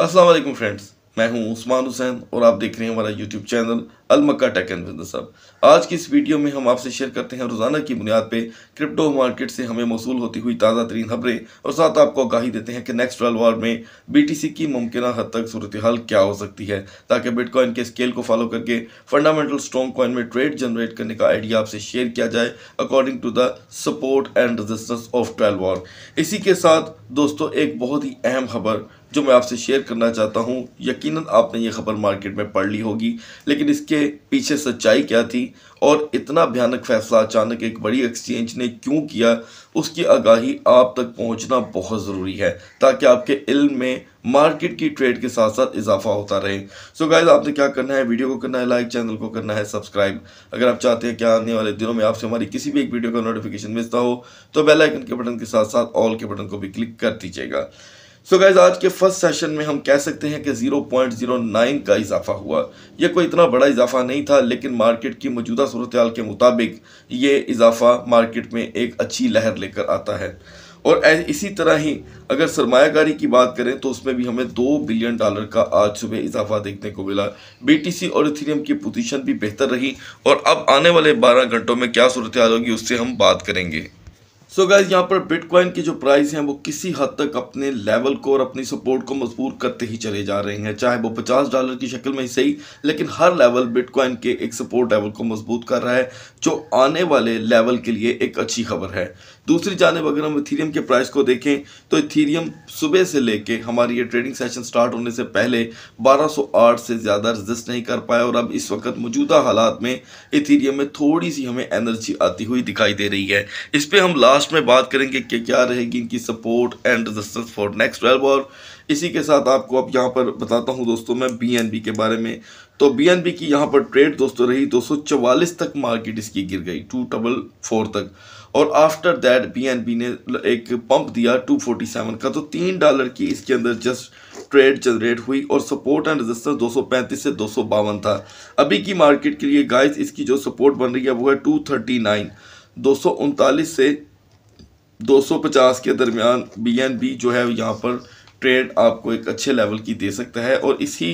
Aslam friends मैं हूं उस्मान हुसैन और आप देख रहे हैं हमारा YouTube channel Almakka tech and business hub आज की इस वीडियो में हम आपसे शेयर करते हैं रोज़ाना की बुनियाद पर क्रिप्टो मार्केट से हमें मौसू होती हुई ताज़ा तरीन खबरें और साथ आपको आगाही देते हैं कि नेक्स्ट ट्वेल्व वार में बी टी सी की मुमकिन हद तक सूरत हाल क्या हो सकती है ताकि बिटकॉइन के स्केल को फॉलो करके फंडामेंटल स्ट्रॉन्ग कॉइन में ट्रेड जनरेट करने का आइडिया आपसे शेयर किया जाए according to the support and resistance of twelve hour इसी के साथ दोस्तों एक बहुत ही अहम खबर जो मैं आपसे शेयर करना चाहता हूँ यकीनन आपने ये खबर मार्केट में पढ़ ली होगी लेकिन इसके पीछे सच्चाई क्या थी और इतना भयानक फैसला अचानक एक बड़ी एक्सचेंज ने क्यों किया उसकी आगाही आप तक पहुंचना बहुत ज़रूरी है ताकि आपके इल्म में मार्केट की ट्रेड के साथ साथ इजाफा होता रहे सो so गाइज आपने क्या करना है वीडियो को करना है लाइक चैनल को करना है सब्सक्राइब अगर आप चाहते हैं कि आने वाले दिनों में आपसे हमारी किसी भी एक वीडियो का नोटिफिकेशन मिलता हो तो बेलाइकन के बटन के साथ साथ ऑल के बटन को भी क्लिक कर दीजिएगा सो so गैज आज के फर्स्ट सेशन में हम कह सकते हैं कि 0.09 का इजाफा हुआ यह कोई इतना बड़ा इजाफा नहीं था लेकिन मार्केट की मौजूदा सूरत के मुताबिक ये इजाफा मार्केट में एक अच्छी लहर लेकर आता है और इसी तरह ही अगर सरमाकारी की बात करें तो उसमें भी हमें दो बिलियन डॉलर का आज सुबह इजाफा देखने को मिला बीटीसी और इथेरियम की पोजीशन भी बेहतर रही और अब आने वाले 12 घंटों में क्या सूरत होगी उससे हम बात करेंगे सो गाइज यहाँ पर बिटकॉइन की जो प्राइस हैं वो किसी हद तक अपने लेवल को और अपनी सपोर्ट को मजबूर करते ही चले जा रहे हैं चाहे वो 50 डॉलर की शक्ल में ही सही लेकिन हर लेवल बिटकॉइन के एक सपोर्ट लेवल को मजबूत कर रहा है जो आने वाले लेवल के लिए एक अच्छी खबर है दूसरी जानब अगर हम इथीरियम के प्राइस को देखें तो इथीरियम सुबह से लेके हमारी ये ट्रेडिंग सेशन स्टार्ट होने से पहले 1208 से ज़्यादा रजिस्ट नहीं कर पाया और अब इस वक्त मौजूदा हालात में इथीरियम में थोड़ी सी हमें एनर्जी आती हुई दिखाई दे रही है इस पर हम लास्ट में बात करेंगे कि क्या रहेगी इनकी support and resistance for next twelve और इसी के साथ आपको अब यहाँ पर बताता हूँ दोस्तों मैं बी के बारे में तो बी की यहाँ पर ट्रेड दोस्तों रही 244 तो तक मार्केट इसकी गिर गई टू डबल फोर तक और आफ्टर दैट बी ने एक पंप दिया 247 का तो तीन डॉलर की इसके अंदर जस्ट ट्रेड जनरेट हुई और सपोर्ट एंड रजिस्टर 235 से दो था अभी की मार्केट के लिए गाइस इसकी जो सपोर्ट बन रही है वो है टू थर्टी से 250 के दरमियान बी जो है यहाँ पर ट्रेड आपको एक अच्छे लेवल की दे सकता है और इसी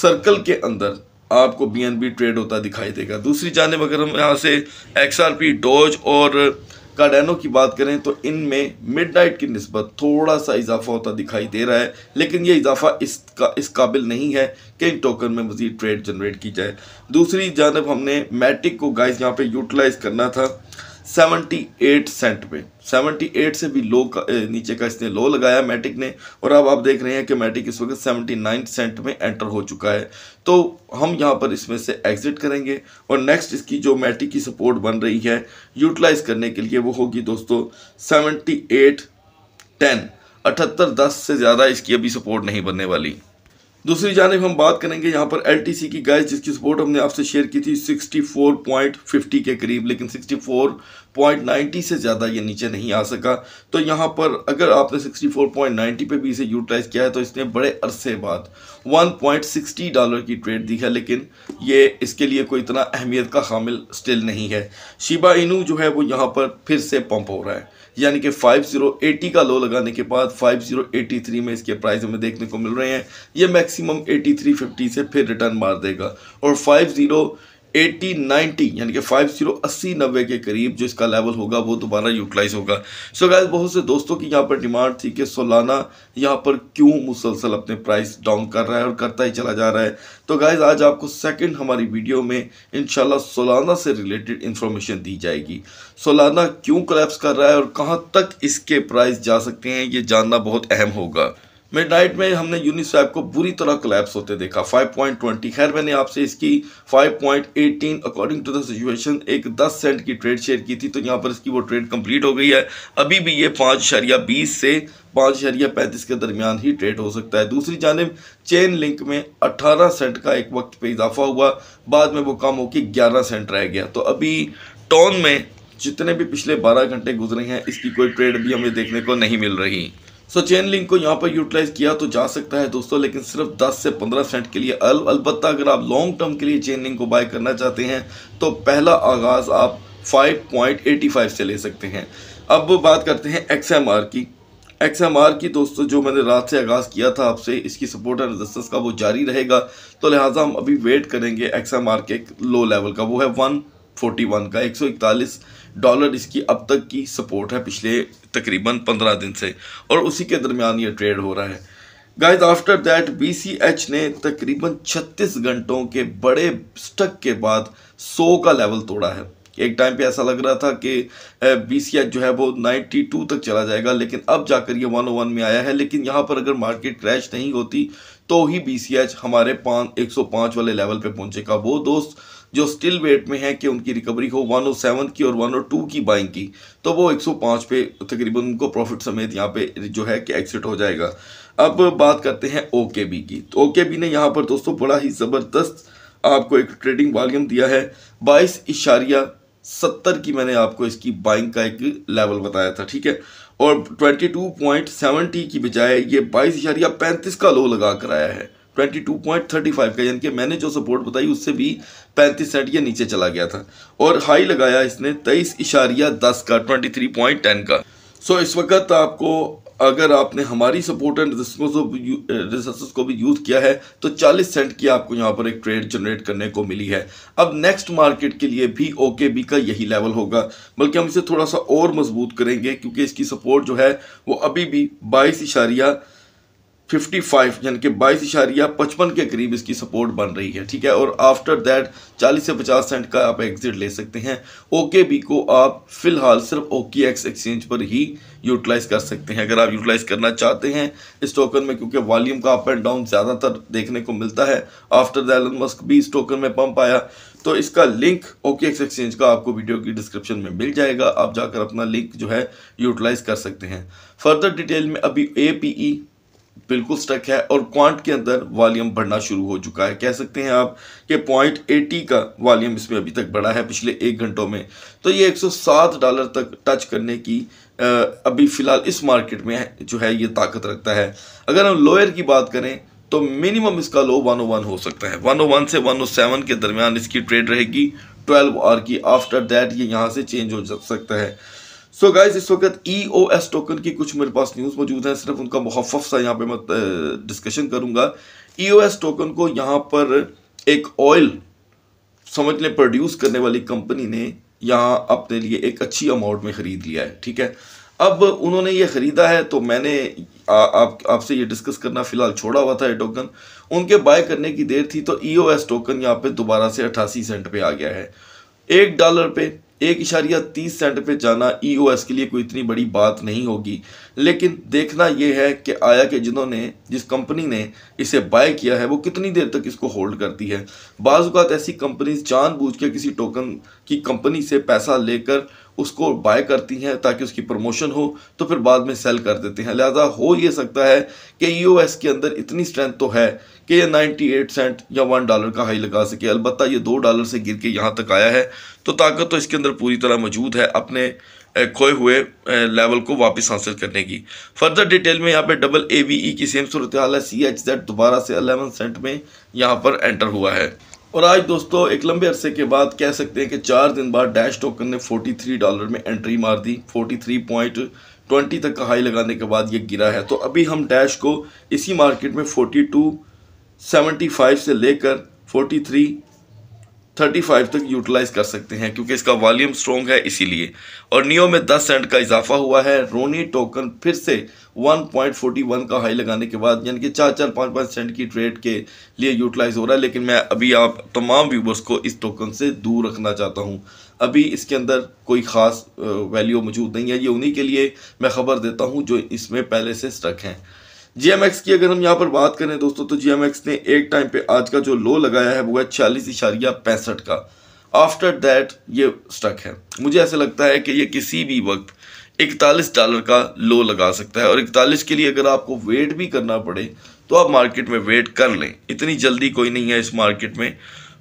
सर्कल के अंदर आपको बी ट्रेड होता दिखाई देगा दूसरी जानब अगर हम यहाँ से एक्स आर पी डोज और कार्डेनो की बात करें तो इनमें मिड नाइट की नस्बत थोड़ा सा इजाफा होता दिखाई दे रहा है लेकिन ये इजाफा इसका इस काबिल नहीं है कि इन टोकन में मज़ीद ट्रेड जनरेट की जाए दूसरी जानब हमने मैटिक को गाइस यहाँ पे यूटिलाइज़ करना था 78 सेंट पे 78 से भी लो का, नीचे का इसने लो लगाया मैटिक ने और अब आप देख रहे हैं कि मैटिक इस वक्त 79 सेंट में एंटर हो चुका है तो हम यहाँ पर इसमें से एग्जिट करेंगे और नेक्स्ट इसकी जो मैटिक की सपोर्ट बन रही है यूटिलाइज़ करने के लिए वो होगी दोस्तों सेवनटी एट टेन अठहत्तर दस से ज़्यादा इसकी अभी सपोर्ट नहीं बनने वाली दूसरी जानब हम बात करेंगे यहाँ पर एल टी सी की गैस जिसकी सपोर्ट हमने आपसे शेयर की थी सिक्सटी फोर पॉइंट फिफ्टी के करीब लेकिन सिक्सटी फोर पॉइंट नाइन्टी से ज़्यादा ये नीचे नहीं आ सका तो यहाँ पर अगर आपने सिक्सटी फोर पॉइंट नाइन्टी पर भी इसे यूटिलाइज़ किया है तो इसने बड़े अरसे बाद वन पॉइंट सिक्सटी डॉलर की ट्रेड दी है लेकिन ये इसके लिए कोई इतना अहमियत का हामिल स्टिल नहीं है शिबा इनू जो है वो यहाँ पर फिर से पम्प हो रहा है यानी कि 5080 का लो लगाने के बाद 5083 में इसके प्राइस हमें देखने को मिल रहे हैं ये मैक्सिमम 8350 से फिर रिटर्न मार देगा और 50 एटी नाइनटी यानी कि फाइव जीरो अस्सी नब्बे के करीब जो इसका लेवल होगा वो दोबारा यूटिलाइज होगा सो so गाइस बहुत से दोस्तों की यहाँ पर डिमांड थी कि सोलाना यहाँ पर क्यों मुसलसल अपने प्राइस डाउन कर रहा है और करता ही चला जा रहा है तो गाइस आज आपको सेकंड हमारी वीडियो में इन सोलाना से रिलेटेड इन्फॉर्मेशन दी जाएगी सोलाना क्यों क्रैप्स कर रहा है और कहाँ तक इसके प्राइस जा सकते हैं ये जानना बहुत अहम होगा मिड में हमने यूनिस्वैप को बुरी तरह कलेप्स होते देखा 5.20 खैर मैंने आपसे इसकी 5.18 अकॉर्डिंग टू द सिचुएशन एक 10 सेंट की ट्रेड शेयर की थी तो यहाँ पर इसकी वो ट्रेड कंप्लीट हो गई है अभी भी ये पाँच शरिया बीस से पाँच शरिया पैंतीस के दरमियान ही ट्रेड हो सकता है दूसरी जानब चेन लिंक में 18 सेंट का एक वक्त पे इजाफा हुआ बाद में वो कम होकर ग्यारह सेंट रह गया तो अभी टोन में जितने भी पिछले 12 घंटे गुजरे हैं इसकी कोई ट्रेड भी हमें देखने को नहीं मिल रही सो चेन लिंक को यहाँ पर यूटिलाइज किया तो जा सकता है दोस्तों लेकिन सिर्फ 10 से 15 सेंट के लिए अल अलबत्त अगर आप लॉन्ग टर्म के लिए चेन लिंक को बाय करना चाहते हैं तो पहला आगाज़ आप 5.85 से ले सकते हैं अब बात करते हैं एक्स की एक्स की दोस्तों जो मैंने रात से आगाज़ किया था आपसे इसकी सपोर्ट एंड रजिस्टेंस का वो जारी रहेगा तो लिहाजा हम अभी वेट करेंगे एक्स के लो लेवल का वो है वन का इकतालीस डॉलर इसकी अब तक की सपोर्ट है पिछले तकरीबन पंद्रह दिन से और उसी के दरमियान ये ट्रेड हो रहा है गाइज आफ्टर दैट बीसीएच ने तकरीबन 36 घंटों के बड़े स्टक के बाद 100 का लेवल तोड़ा है एक टाइम पे ऐसा लग रहा था कि बी सी एच जो है वो 92 तक चला जाएगा लेकिन अब जाकर ये 101 में आया है लेकिन यहाँ पर अगर मार्केट क्रैश नहीं होती तो ही बी सी एच हमारे पाँच एक वाले लेवल पे पहुँचेगा वो दोस्त जो स्टिल वेट में है कि उनकी रिकवरी हो 107 की और 102 की बाइंग की तो वो 105 पे तकरीबन उनको प्रॉफिट समेत यहाँ पे जो है कि एक्सिट हो जाएगा अब बात करते हैं ओके बी की तो ओके बी ने यहाँ पर दोस्तों बड़ा ही ज़बरदस्त आपको एक ट्रेडिंग वॉल्यूम दिया है बाईस इशारिया सत्तर की मैंने आपको इसकी बाइंग का एक लेवल बताया था ठीक है और ट्वेंटी टू पॉइंट सेवेंटी की बजाय ये बाईस इशारिया पैंतीस का लो लगा कर आया है twenty two point thirty five का यानी कि मैंने जो सपोर्ट बताई उससे भी पैंतीस सेंट या नीचे चला गया था और हाई लगाया इसने तेईस इशारिया दस का ट्वेंटी थ्री पॉइंट टेन का सो इस वक्त आपको अगर आपने हमारी सपोर्ट एंड रिसोर्स को भी यूज़ किया है तो 40 सेंट की आपको यहाँ पर एक ट्रेड जनरेट करने को मिली है अब नेक्स्ट मार्केट के लिए भी ओके बी का यही लेवल होगा बल्कि हम इसे थोड़ा सा और मजबूत करेंगे क्योंकि इसकी सपोर्ट जो है वो अभी भी बाईस इशारिया 55 यानी कि बाईस इशारिया पचपन के करीब इसकी सपोर्ट बन रही है ठीक है और आफ्टर दैट 40 से 50 सेंट का आप एग्जिट ले सकते हैं ओके बी को आप फिलहाल सिर्फ ओके एक्स एक्सचेंज पर ही यूटिलाइज कर सकते हैं अगर आप यूटिलाइज करना चाहते हैं इस टोकन में क्योंकि वॉल्यूम का अप एंड डाउन ज़्यादातर देखने को मिलता है आफ्टर दैलन मस्क भी इस टोकन में पंप आया तो इसका लिंक ओके एक्स एक्सचेंज का आपको वीडियो की डिस्क्रिप्शन में मिल जाएगा आप जाकर अपना लिंक जो है यूटिलाइज कर सकते हैं फर्दर डिटेल में अभी ए पी ई बिल्कुल स्टक है और क्वांट के अंदर वॉल्यूम बढ़ना शुरू हो चुका है कह सकते हैं आप कि पॉइंट एटी का वॉल्यूम इसमें अभी तक बढ़ा है पिछले एक घंटों में तो ये 107 डॉलर तक टच करने की अभी फ़िलहाल इस मार्केट में जो है ये ताकत रखता है अगर हम लोअर की बात करें तो मिनिमम इसका लो वन oh हो सकता है वन oh से सेवन oh के दरमियान इसकी ट्रेड रहेगी ट्वेल्व आर की आफ्टर दैट ये यहाँ से चेंज हो सकता है सो so गाइज इस वक्त ई ओ एस टोकन की कुछ मेरे पास न्यूज़ मौजूद हैं सिर्फ उनका मुहफ़ सा यहाँ पे मैं डिस्कशन करूँगा ई ओ एस टोकन को यहाँ पर एक ऑयल समझ लें प्रोड्यूस करने वाली कंपनी ने यहाँ अपने लिए एक अच्छी अमाउंट में ख़रीद लिया है ठीक है अब उन्होंने ये ख़रीदा है तो मैंने आपसे आप आपसे ये डिस्कस करना फ़िलहाल छोड़ा हुआ था ये टोकन उनके बाय करने की देर थी तो ई ओ एस टोकन यहाँ पे दोबारा से अट्ठासी सेंट पे आ गया है एक डॉलर पे एक इशारिया तीस सेंट पे जाना ईओएस e के लिए कोई इतनी बड़ी बात नहीं होगी लेकिन देखना यह है कि आया कि जिन्होंने जिस कंपनी ने इसे बाय किया है वो कितनी देर तक इसको होल्ड करती है बाजूकात ऐसी कंपनीज जानबूझ के किसी टोकन की कंपनी से पैसा लेकर उसको बाय करती हैं ताकि उसकी प्रमोशन हो तो फिर बाद में सेल कर देते हैं लिहाजा हो ये सकता है कि ईओएस के अंदर इतनी स्ट्रेंथ तो है कि ये 98 सेंट या वन डॉलर का हाई लगा सके अलबत्त ये दो डॉलर से गिर के यहाँ तक आया है तो ताकत तो इसके अंदर पूरी तरह मौजूद है अपने खोए हुए लेवल को वापस हासिल करने की फर्दर डिटेल में यहाँ पे डबल ए ई की सेम सूरत हाल है सी एच जेड दोबारा से अलेवन सेंट में यहाँ पर एंटर हुआ है और आज दोस्तों एक लंबे अरसे के बाद कह सकते हैं कि चार दिन बाद डैश टोकन ने 43 डॉलर में एंट्री मार दी 43.20 तक का हाई लगाने के बाद ये गिरा है तो अभी हम डैश को इसी मार्केट में 42.75 से लेकर थर्टी फाइव तक यूटिलाइज कर सकते हैं क्योंकि इसका वॉल्यूम स्ट्रॉन्ग है इसीलिए और नियो में दस सेंट का इजाफा हुआ है रोनी टोकन फिर से वन पॉइंट फोर्टी वन का हाई लगाने के बाद यानी कि चार चार पाँच पाँच सेंट की ट्रेड के लिए यूटिलाइज हो रहा है लेकिन मैं अभी आप तमाम व्यूवर्स को इस टोकन से दूर रखना चाहता हूँ अभी इसके अंदर कोई ख़ास वैल्यू मौजूद नहीं है ये उन्हीं के लिए मैं खबर देता हूँ जो इसमें पहले से स्ट्रक हैं जीएमएक्स की अगर हम यहाँ पर बात करें दोस्तों तो जीएमएक्स ने एक टाइम पे आज का जो लो लगाया है वो है छियालीस इशारिया पैंसठ का आफ्टर दैट ये स्टक है मुझे ऐसा लगता है कि ये किसी भी वक्त इकतालीस डॉलर का लो लगा सकता है और इकतालीस के लिए अगर आपको वेट भी करना पड़े तो आप मार्केट में वेट कर लें इतनी जल्दी कोई नहीं है इस मार्केट में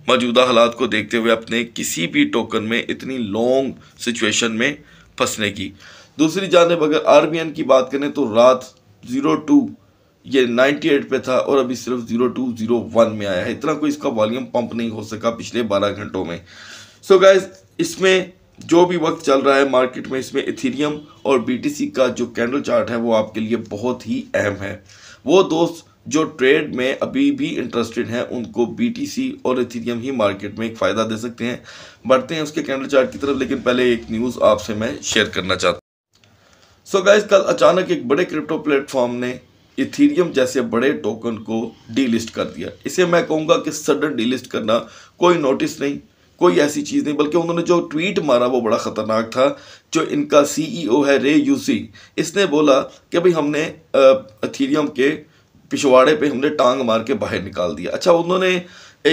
मौजूदा हालात को देखते हुए अपने किसी भी टोकन में इतनी लॉन्ग सिचुएशन में फंसने की दूसरी जानब अगर आर की बात करें तो रात ज़ीरो टू ये 98 पे था और अभी सिर्फ 0201 में आया है इतना कोई इसका वॉल्यूम पंप नहीं हो सका पिछले 12 घंटों में सो so गाइज इसमें जो भी वक्त चल रहा है मार्केट में इसमें इथीरियम और बीटीसी का जो कैंडल चार्ट है वो आपके लिए बहुत ही अहम है वो दोस्त जो ट्रेड में अभी भी इंटरेस्टेड हैं उनको बीटीसी और इथीरियम ही मार्केट में एक फ़ायदा दे सकते हैं बढ़ते हैं उसके कैंडल चार्ट की तरफ लेकिन पहले एक न्यूज़ आपसे मैं शेयर करना चाहता हूँ सो गाइज कल अचानक एक बड़े क्रिप्टो प्लेटफॉर्म ने इथीरियम जैसे बड़े टोकन को डीलिस्ट कर दिया इसे मैं कहूँगा कि सडन डीलिस्ट करना कोई नोटिस नहीं कोई ऐसी चीज़ नहीं बल्कि उन्होंने जो ट्वीट मारा वो बड़ा ख़तरनाक था जो इनका सीईओ e है रे यूसी इसने बोला कि भाई हमने अथीरियम के पिछवाड़े पे हमने टांग मार के बाहर निकाल दिया अच्छा उन्होंने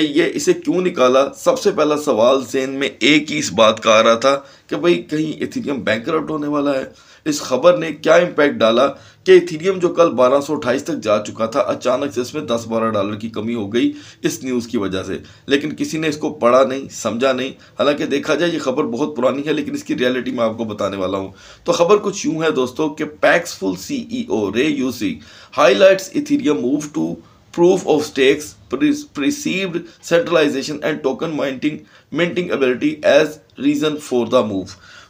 ये इसे क्यों निकाला सबसे पहला सवाल जेन में एक ही इस बात का आ रहा था कि भाई कहीं इथीरियम बैंक होने वाला है इस खबर ने क्या इम्पैक्ट डाला कि इथीरियम जो कल 1228 तक जा चुका था अचानक से इसमें 10-12 डॉलर की कमी हो गई इस न्यूज़ की वजह से लेकिन किसी ने इसको पढ़ा नहीं समझा नहीं हालांकि देखा जाए ये खबर बहुत पुरानी है लेकिन इसकी रियलिटी मैं आपको बताने वाला हूँ तो खबर कुछ यूँ है दोस्तों कि Paxful C O e Ray Youssef highlights Ethereum move to proof of stakes perceived centralization and token minting minting ability as reason for the move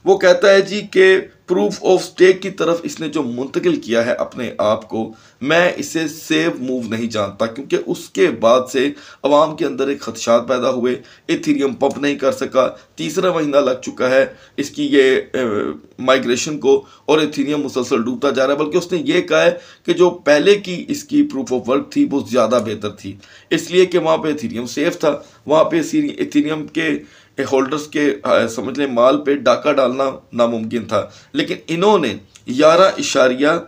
वो कहता है जी कि प्रूफ ऑफ स्टेक की तरफ इसने जो मुंतकिल किया है अपने आप को मैं इसे सेफ मूव नहीं जानता क्योंकि उसके बाद से अवाम के अंदर एक खदशात पैदा हुए इथीरियम पंप नहीं कर सका तीसरा महीना लग चुका है इसकी ये माइग्रेशन को और इथीरियम मुसलसल डूबता जा रहा है बल्कि उसने ये कहा है कि जो पहले की इसकी प्रूफ ऑफ वर्क थी वो ज़्यादा बेहतर थी इसलिए कि वहाँ पर इथीरियम सेफ था वहाँ पर इथीरियम के होल्डर्स के समझ लें माल पे डाका डालना नामुमकिन था लेकिन इन्होंने ग्यारह इशारिया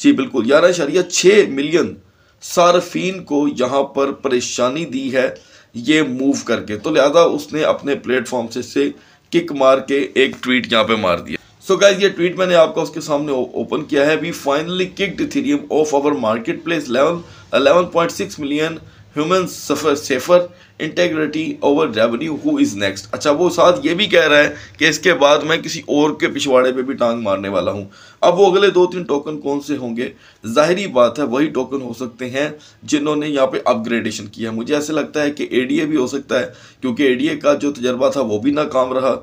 जी बिल्कुल ग्यारह इशारिया छः मिलियन सार्फिन को यहाँ पर परेशानी दी है ये मूव करके तो लिहाजा उसने अपने प्लेटफॉर्म से से किक मार के एक ट्वीट यहाँ पे मार दिया सो so गाइज ये ट्वीट मैंने आपका उसके सामने ओपन किया है we finally kicked Ethereum off our marketplace point six million human suffer safer integrity over revenue who is next अच्छा वो साथ ये भी कह रहा है कि इसके बाद मैं किसी और के पिछवाड़े पे भी टांग मारने वाला हूँ अब वो अगले दो तीन टोकन कौन से होंगे जाहरी बात है वही टोकन हो सकते हैं जिन्होंने यहाँ पे अपग्रेडेशन किया है मुझे ऐसे लगता है कि ए भी हो सकता है क्योंकि ए का जो तजर्बा था वो भी नाकाम रहा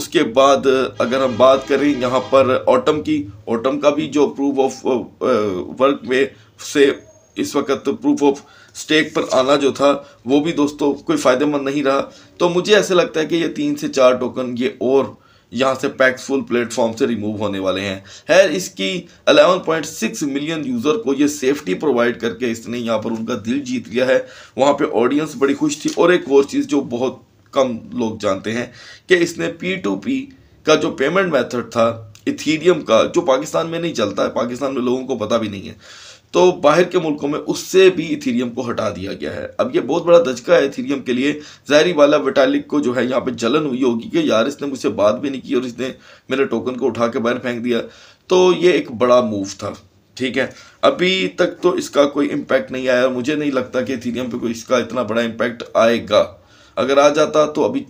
उसके बाद अगर हम बात करें यहाँ पर ऑटम की ऑटम का भी जो प्रूफ ऑफ वर्क में से इस वक्त प्रूफ ऑफ स्टेक पर आना जो था वो भी दोस्तों कोई फ़ायदेमंद नहीं रहा तो मुझे ऐसे लगता है कि ये तीन से चार टोकन ये और यहाँ से पैक्स फुल प्लेटफॉर्म से रिमूव होने वाले हैं है इसकी 11.6 मिलियन यूज़र को ये सेफ्टी प्रोवाइड करके इसने यहाँ पर उनका दिल जीत लिया है वहाँ पे ऑडियंस बड़ी खुश थी और एक और चीज़ जो बहुत कम लोग जानते हैं कि इसने पी टू पी का जो पेमेंट मेथड था इथीरियम का जो पाकिस्तान में नहीं चलता है पाकिस्तान में लोगों को पता भी नहीं है तो बाहर के मुल्कों में उससे भी इथीरियम को हटा दिया गया है अब ये बहुत बड़ा धचका है इथीरियम के लिए जहरी वाला वटालिक को जो है यहाँ पे जलन हुई होगी कि यार इसने मुझसे बात भी नहीं की और इसने मेरे टोकन को उठा के बाहर फेंक दिया तो ये एक बड़ा मूव था ठीक है अभी तक तो इसका कोई इम्पैक्ट नहीं आया मुझे नहीं लगता कि इथीरियम पर कोई इसका इतना बड़ा इम्पैक्ट आएगा अगर आ जाता तो अभी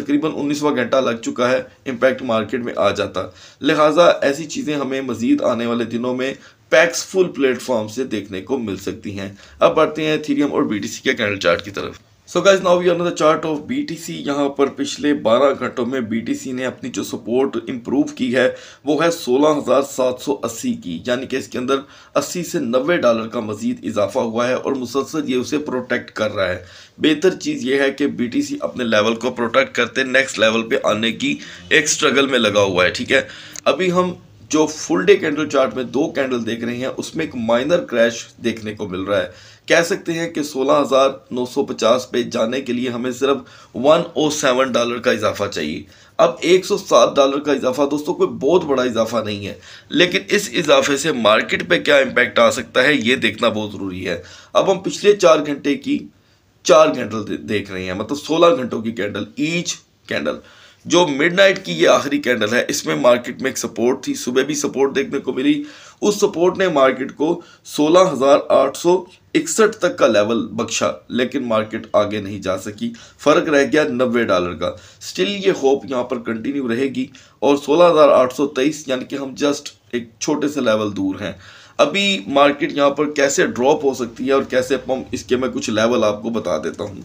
तकरीबन उन्नीसवा घंटा लग चुका है इम्पैक्ट मार्केट में आ जाता लिहाजा ऐसी चीज़ें हमें मज़ीद आने वाले दिनों में पैक्सफुल प्लेटफॉर्म से देखने को मिल सकती हैं अब बढ़ते हैं थीरियम और बी के कैंडल चार्ट की तरफ so guys now we are the chart of B T C यहाँ पर पिछले 12 घंटों में बी टी सी ने अपनी जो सपोर्ट इम्प्रूव की है वो है 16,780 की यानी कि इसके अंदर 80 से 90 डॉलर का मजीद इजाफा हुआ है और मुसलसल ये उसे प्रोटेक्ट कर रहा है बेहतर चीज़ यह है कि बी टी सी अपने लेवल को प्रोटेक्ट करते नेक्स्ट लेवल पर आने की एक स्ट्रगल में लगा हुआ है ठीक है अभी हम जो फुल डे कैंडल चार्ट में दो कैंडल देख रहे हैं उसमें एक माइनर क्रैश देखने को मिल रहा है कह सकते हैं कि 16,950 पे जाने के लिए हमें सिर्फ 107 डॉलर का इजाफा चाहिए अब 107 डॉलर का इजाफा दोस्तों कोई बहुत बड़ा इजाफा नहीं है लेकिन इस इजाफे से मार्केट पे क्या इम्पैक्ट आ सकता है ये देखना बहुत ज़रूरी है अब हम पिछले चार घंटे की चार कैंडल देख रहे हैं मतलब सोलह घंटों की कैंडल ईच कैंडल जो मिडनाइट की ये आखिरी कैंडल है इसमें मार्केट में एक सपोर्ट थी सुबह भी सपोर्ट देखने को मिली उस सपोर्ट ने मार्केट को 16,861 तक का लेवल बख्शा लेकिन मार्केट आगे नहीं जा सकी फ़र्क रह गया नब्बे डॉलर का स्टिल ये होप यहाँ पर कंटिन्यू रहेगी और 16,823 यानी कि हम जस्ट एक छोटे से लेवल दूर हैं अभी मार्केट यहाँ पर कैसे ड्रॉप हो सकती है और कैसे पम्प इसके मैं कुछ लेवल आपको बता देता हूँ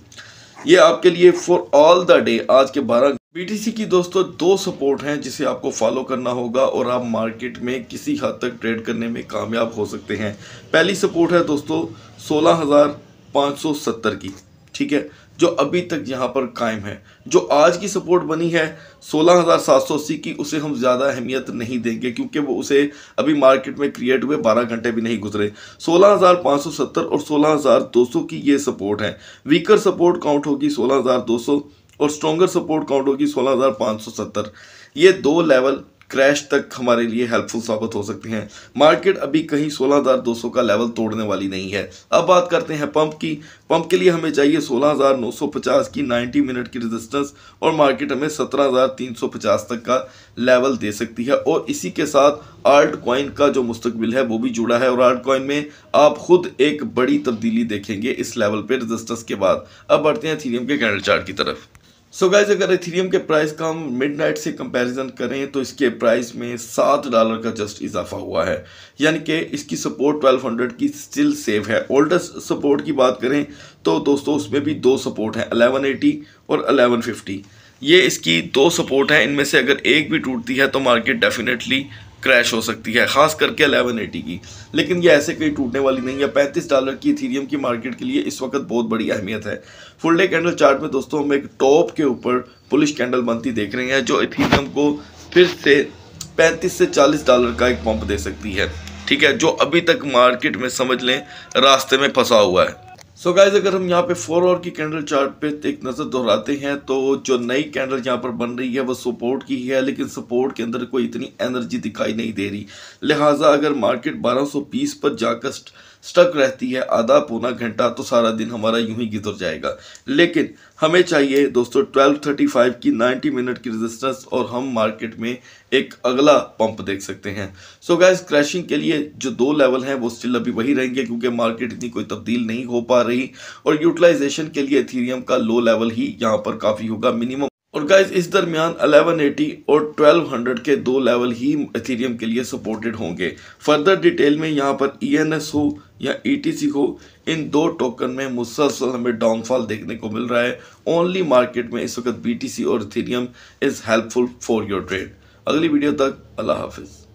ये आपके लिए फॉर ऑल द डे आज के 12 पीटीसी की दोस्तों दो सपोर्ट हैं जिसे आपको फॉलो करना होगा और आप मार्केट में किसी हद तक ट्रेड करने में कामयाब हो सकते हैं पहली सपोर्ट है दोस्तों 16,570 की ठीक है जो अभी तक यहाँ पर कायम है जो आज की सपोर्ट बनी है 16,780 की उसे हम ज़्यादा अहमियत नहीं देंगे क्योंकि वो उसे अभी मार्केट में क्रिएट हुए 12 घंटे भी नहीं गुजरे 16,570 और 16,200 की ये सपोर्ट है वीकर सपोर्ट काउंट होगी 16,200 और स्ट्रोंगर सपोर्ट काउंट होगी सोलह ये दो लेवल क्रैश तक हमारे लिए हेल्पफुल साबित हो सकते हैं मार्केट अभी कहीं 16,200 का लेवल तोड़ने वाली नहीं है अब बात करते हैं पंप की पंप के लिए हमें चाहिए 16,950 की 90 मिनट की रेजिस्टेंस और मार्केट हमें 17,350 तक का लेवल दे सकती है और इसी के साथ आर्ट कॉइन का जो मुस्तबिल है वो भी जुड़ा है और आर्ट कॉइन में आप खुद एक बड़ी तब्दीली देखेंगे इस लेवल पर रजिस्टेंस के बाद अब बढ़ते हैं थीरियम के कैंडल चार्ट की तरफ सो so गाइज अगर इथेरियम के प्राइस का हम मिडनाइट से कंपैरिजन करें तो इसके प्राइस में सात डॉलर का जस्ट इजाफा हुआ है यानी कि इसकी सपोर्ट 1200 की स्टिल सेफ है ओल्डेस्ट सपोर्ट की बात करें तो दोस्तों उसमें भी दो सपोर्ट है 1180 और 1150 ये इसकी दो सपोर्ट हैं इनमें से अगर एक भी टूटती है तो मार्केट डेफिनेटली क्रैश हो सकती है खास करके अलेवन एटी की लेकिन ये ऐसे कहीं टूटने वाली नहीं है पैंतीस डॉलर की इथीरियम की मार्केट के लिए इस वक्त बहुत बड़ी अहमियत है फुल डे कैंडल चार्ट में दोस्तों हम एक टॉप के ऊपर पुलिश कैंडल बनती देख रहे हैं जो इथीरियम को फिर से पैंतीस से चालीस डॉलर का एक पंप दे सकती है ठीक है जो अभी तक मार्केट में समझ लें रास्ते में फंसा हुआ है सो so गाइज अगर हम यहाँ पे फोर आवर की कैंडल चार्ट पे एक नज़र दोहराते हैं तो जो नई कैंडल यहाँ पर बन रही है वो सपोर्ट की है लेकिन सपोर्ट के अंदर कोई इतनी एनर्जी दिखाई नहीं दे रही लिहाजा अगर मार्केट 1220 पर जाकर स्टक रहती है आधा पौना घंटा तो सारा दिन हमारा यूं ही गिजर जाएगा लेकिन हमें चाहिए दोस्तों ट्वेल्व की नाइन्टी मिनट की रजिस्टेंस और हम मार्केट में एक अगला पंप देख सकते हैं सो so गैस क्रैशिंग के लिए जो दो लेवल हैं वो स्टिल अभी वही रहेंगे क्योंकि मार्केट इतनी कोई तब्दील नहीं हो पा रही और यूटिलाइजेशन के लिए एथीरियम का लो लेवल ही यहाँ पर काफ़ी होगा मिनिमम और गैस इस दरमियान 1180 और 1200 के दो लेवल ही एथीरियम के लिए सपोर्टेड होंगे फर्दर डिटेल में यहाँ पर ई e हो या ई e हो इन दो टोकन में मुसलसल हमें डाउनफॉल देखने को मिल रहा है ओनली मार्केट में इस वक्त बी और Ethereum is helpful for your trade अगली वीडियो तक अल्लाह हाफिज़